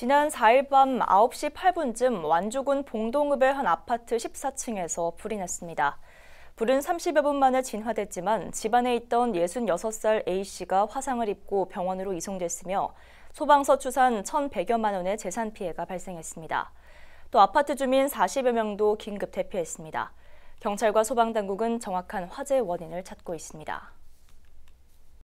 지난 4일 밤 9시 8분쯤 완주군 봉동읍의 한 아파트 14층에서 불이 났습니다. 불은 30여 분 만에 진화됐지만 집안에 있던 66살 A씨가 화상을 입고 병원으로 이송됐으며 소방서 추산 1,100여만 원의 재산 피해가 발생했습니다. 또 아파트 주민 40여 명도 긴급 대피했습니다. 경찰과 소방당국은 정확한 화재 원인을 찾고 있습니다.